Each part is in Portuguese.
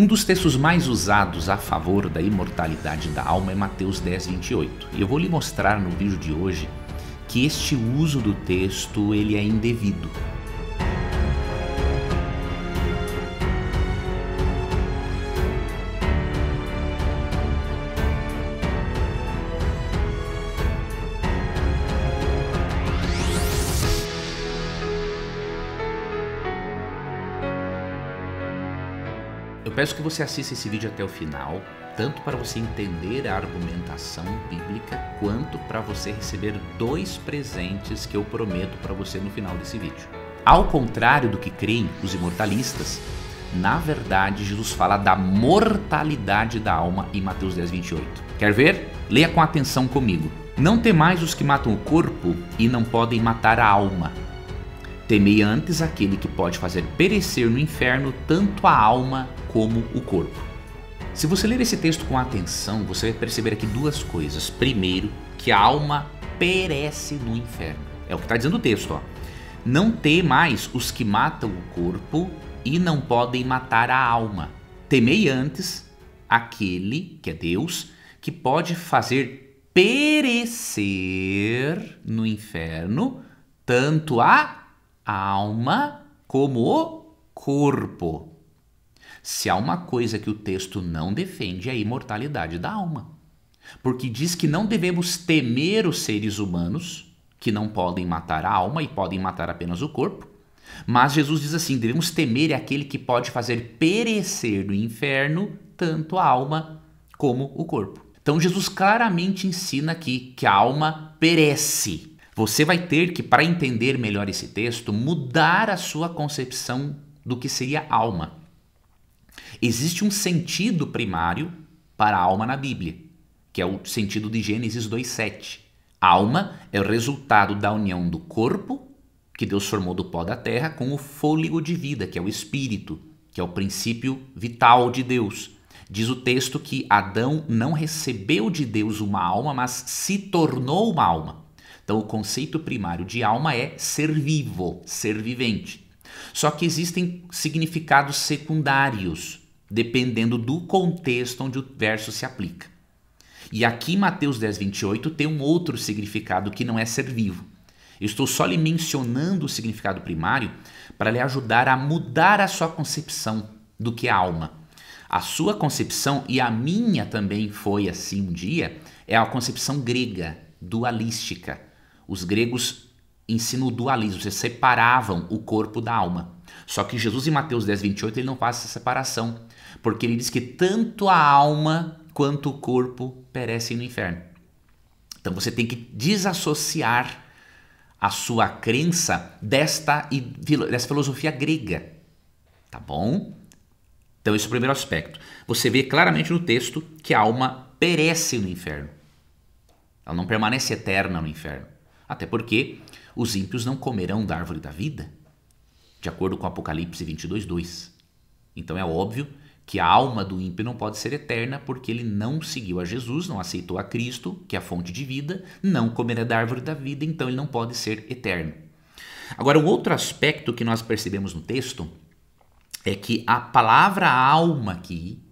Um dos textos mais usados a favor da imortalidade da alma é Mateus 10, 28. E eu vou lhe mostrar no vídeo de hoje que este uso do texto ele é indevido. peço que você assista esse vídeo até o final, tanto para você entender a argumentação bíblica, quanto para você receber dois presentes que eu prometo para você no final desse vídeo. Ao contrário do que creem os imortalistas, na verdade, Jesus fala da mortalidade da alma em Mateus 10, 28. Quer ver? Leia com atenção comigo. Não temais os que matam o corpo e não podem matar a alma Temei antes aquele que pode fazer perecer no inferno tanto a alma como o corpo. Se você ler esse texto com atenção, você vai perceber aqui duas coisas. Primeiro, que a alma perece no inferno. É o que está dizendo o texto, ó. Não mais os que matam o corpo e não podem matar a alma. Temei antes aquele, que é Deus, que pode fazer perecer no inferno tanto a a alma como o corpo. Se há uma coisa que o texto não defende é a imortalidade da alma. Porque diz que não devemos temer os seres humanos, que não podem matar a alma e podem matar apenas o corpo. Mas Jesus diz assim: devemos temer aquele que pode fazer perecer no inferno tanto a alma como o corpo. Então Jesus claramente ensina aqui que a alma perece, você vai ter que, para entender melhor esse texto, mudar a sua concepção do que seria alma. Existe um sentido primário para a alma na Bíblia, que é o sentido de Gênesis 2,7. Alma é o resultado da união do corpo, que Deus formou do pó da terra, com o fôlego de vida, que é o espírito, que é o princípio vital de Deus. Diz o texto que Adão não recebeu de Deus uma alma, mas se tornou uma alma. Então, o conceito primário de alma é ser vivo, ser vivente. Só que existem significados secundários, dependendo do contexto onde o verso se aplica. E aqui, Mateus 10, 28, tem um outro significado que não é ser vivo. Eu estou só lhe mencionando o significado primário para lhe ajudar a mudar a sua concepção do que é alma. A sua concepção, e a minha também foi assim um dia, é a concepção grega, dualística. Os gregos ensinam o dualismo, vocês separavam o corpo da alma. Só que Jesus em Mateus 10, 28, ele não faz essa separação, porque ele diz que tanto a alma quanto o corpo perecem no inferno. Então você tem que desassociar a sua crença desta, dessa filosofia grega, tá bom? Então esse é o primeiro aspecto. Você vê claramente no texto que a alma perece no inferno. Ela não permanece eterna no inferno. Até porque os ímpios não comerão da árvore da vida, de acordo com Apocalipse 22, 2. Então é óbvio que a alma do ímpio não pode ser eterna porque ele não seguiu a Jesus, não aceitou a Cristo, que é a fonte de vida, não comerá da árvore da vida, então ele não pode ser eterno. Agora, um outro aspecto que nós percebemos no texto é que a palavra alma aqui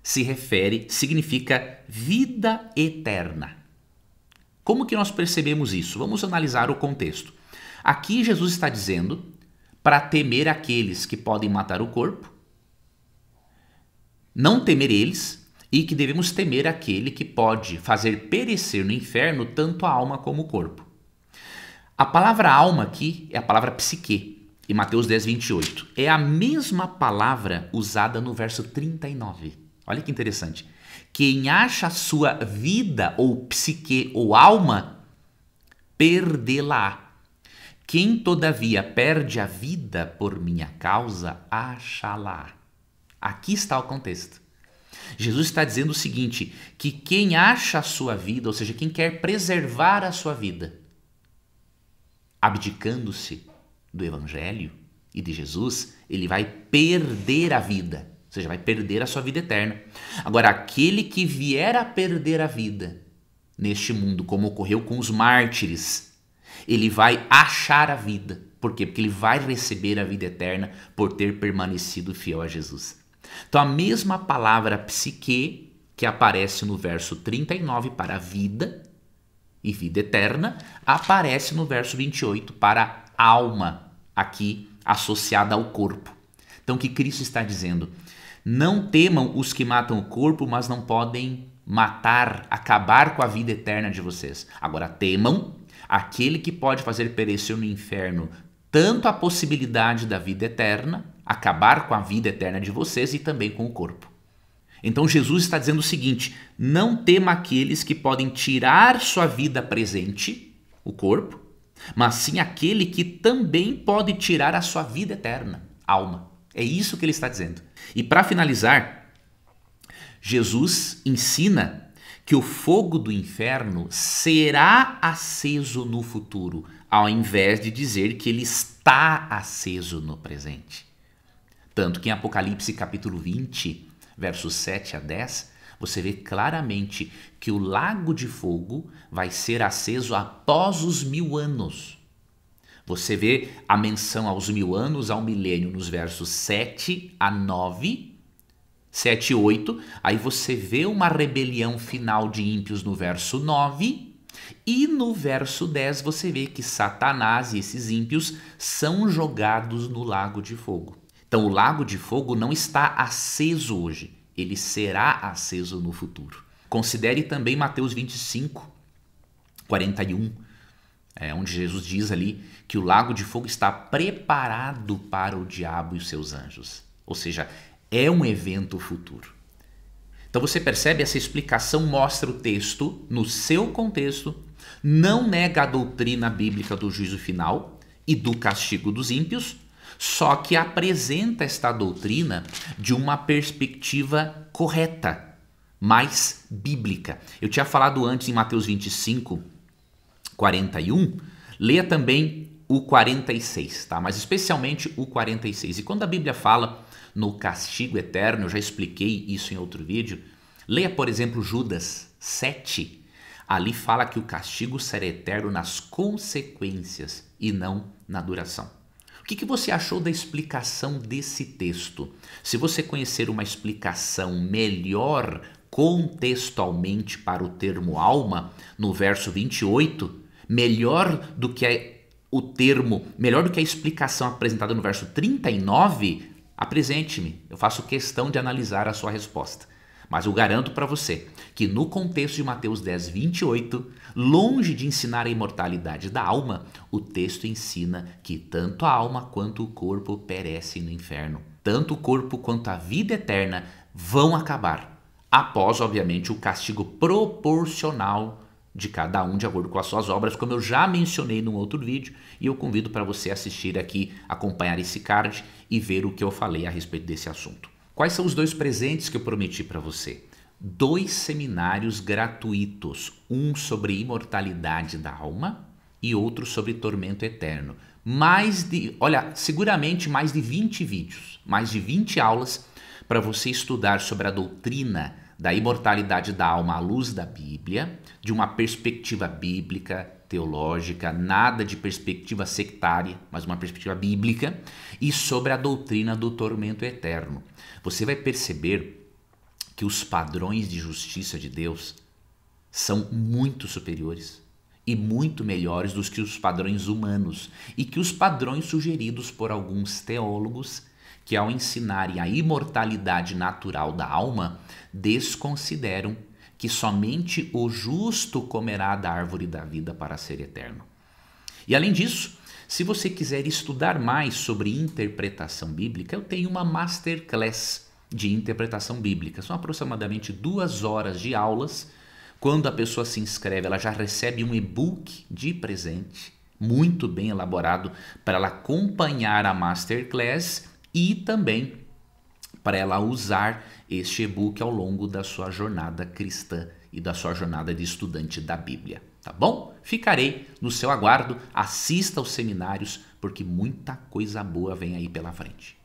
se refere, significa vida eterna. Como que nós percebemos isso? Vamos analisar o contexto. Aqui Jesus está dizendo para temer aqueles que podem matar o corpo, não temer eles e que devemos temer aquele que pode fazer perecer no inferno tanto a alma como o corpo. A palavra alma aqui é a palavra psique, em Mateus 10, 28. É a mesma palavra usada no verso 39. Olha que interessante. Quem acha a sua vida ou psique ou alma, perdê-la. Quem, todavia, perde a vida por minha causa, achá-la. Aqui está o contexto. Jesus está dizendo o seguinte: que quem acha a sua vida, ou seja, quem quer preservar a sua vida, abdicando-se do Evangelho e de Jesus, ele vai perder a vida. Você seja, vai perder a sua vida eterna. Agora, aquele que vier a perder a vida neste mundo, como ocorreu com os mártires, ele vai achar a vida. Por quê? Porque ele vai receber a vida eterna por ter permanecido fiel a Jesus. Então, a mesma palavra psique que aparece no verso 39 para vida e vida eterna, aparece no verso 28 para alma, aqui associada ao corpo. Então, o que Cristo está dizendo? Não temam os que matam o corpo, mas não podem matar, acabar com a vida eterna de vocês. Agora temam aquele que pode fazer perecer no inferno tanto a possibilidade da vida eterna, acabar com a vida eterna de vocês e também com o corpo. Então Jesus está dizendo o seguinte: não tema aqueles que podem tirar sua vida presente, o corpo, mas sim aquele que também pode tirar a sua vida eterna, alma. É isso que ele está dizendo. E para finalizar, Jesus ensina que o fogo do inferno será aceso no futuro, ao invés de dizer que ele está aceso no presente. Tanto que em Apocalipse capítulo 20, versos 7 a 10, você vê claramente que o lago de fogo vai ser aceso após os mil anos. Você vê a menção aos mil anos, ao milênio, nos versos 7 a 9, 7 e 8. Aí você vê uma rebelião final de ímpios no verso 9. E no verso 10 você vê que Satanás e esses ímpios são jogados no lago de fogo. Então o lago de fogo não está aceso hoje, ele será aceso no futuro. Considere também Mateus 25, 41 é, onde Jesus diz ali que o lago de fogo está preparado para o diabo e os seus anjos. Ou seja, é um evento futuro. Então você percebe essa explicação mostra o texto no seu contexto, não nega a doutrina bíblica do juízo final e do castigo dos ímpios, só que apresenta esta doutrina de uma perspectiva correta, mais bíblica. Eu tinha falado antes em Mateus 25 41, leia também o 46, tá? Mas especialmente o 46. E quando a Bíblia fala no castigo eterno, eu já expliquei isso em outro vídeo, leia, por exemplo, Judas 7. Ali fala que o castigo será eterno nas consequências e não na duração. O que, que você achou da explicação desse texto? Se você conhecer uma explicação melhor contextualmente para o termo alma, no verso 28, melhor do que a, o termo, melhor do que a explicação apresentada no verso 39, apresente-me. Eu faço questão de analisar a sua resposta. Mas eu garanto para você que, no contexto de Mateus 10, 28, longe de ensinar a imortalidade da alma, o texto ensina que tanto a alma quanto o corpo perecem no inferno. Tanto o corpo quanto a vida eterna vão acabar, após, obviamente, o castigo proporcional de cada um de acordo com as suas obras, como eu já mencionei num outro vídeo, e eu convido para você assistir aqui, acompanhar esse card e ver o que eu falei a respeito desse assunto. Quais são os dois presentes que eu prometi para você? Dois seminários gratuitos, um sobre imortalidade da alma e outro sobre tormento eterno. Mais de, olha, seguramente mais de 20 vídeos, mais de 20 aulas para você estudar sobre a doutrina da imortalidade da alma à luz da Bíblia, de uma perspectiva bíblica, teológica, nada de perspectiva sectária, mas uma perspectiva bíblica, e sobre a doutrina do tormento eterno. Você vai perceber que os padrões de justiça de Deus são muito superiores e muito melhores dos que os padrões humanos e que os padrões sugeridos por alguns teólogos que, ao ensinarem a imortalidade natural da alma, desconsideram que somente o justo comerá da árvore da vida para ser eterno. E além disso, se você quiser estudar mais sobre interpretação bíblica, eu tenho uma masterclass de interpretação bíblica. São aproximadamente duas horas de aulas. Quando a pessoa se inscreve, ela já recebe um e-book de presente, muito bem elaborado, para ela acompanhar a masterclass e também para ela usar este e-book ao longo da sua jornada cristã e da sua jornada de estudante da Bíblia, tá bom? Ficarei no seu aguardo, assista aos seminários, porque muita coisa boa vem aí pela frente.